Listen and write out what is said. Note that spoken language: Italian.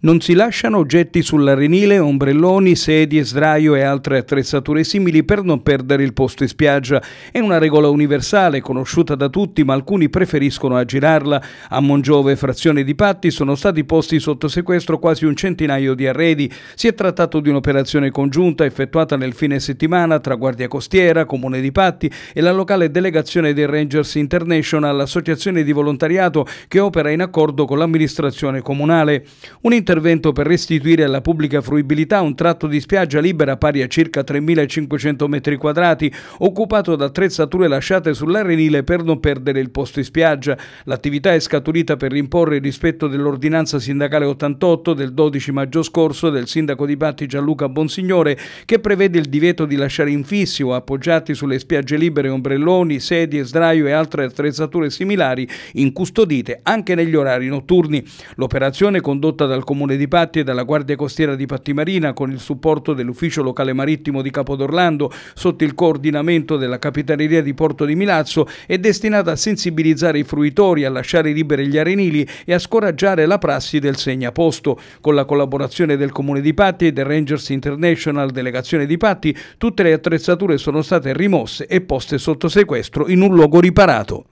Non si lasciano oggetti sull'arenile, ombrelloni, sedie, sdraio e altre attrezzature simili per non perdere il posto in spiaggia. È una regola universale, conosciuta da tutti, ma alcuni preferiscono aggirarla. A Mongiove, frazione di Patti, sono stati posti sotto sequestro quasi un centinaio di arredi. Si è trattato di un'operazione congiunta effettuata nel fine settimana tra Guardia Costiera, Comune di Patti e la locale delegazione dei Rangers International, associazione di volontariato che opera in accordo con l'amministrazione comunale. Un intervento per restituire alla pubblica fruibilità un tratto di spiaggia libera pari a circa 3.500 metri quadrati, occupato da attrezzature lasciate sull'arenile per non perdere il posto in spiaggia. L'attività è scaturita per imporre il rispetto dell'ordinanza sindacale 88 del 12 maggio scorso del sindaco di Batti Gianluca Bonsignore, che prevede il divieto di lasciare infissi o appoggiati sulle spiagge libere ombrelloni, sedie, sdraio e altre attrezzature similari incustodite anche negli orari notturni. L'operazione condotta dal comune Comune di Patti e dalla Guardia Costiera di Patti Marina con il supporto dell'Ufficio Locale Marittimo di Capodorlando sotto il coordinamento della Capitaneria di Porto di Milazzo è destinata a sensibilizzare i fruitori, a lasciare liberi gli arenili e a scoraggiare la prassi del segnaposto. Con la collaborazione del Comune di Patti e del Rangers International Delegazione di Patti tutte le attrezzature sono state rimosse e poste sotto sequestro in un luogo riparato.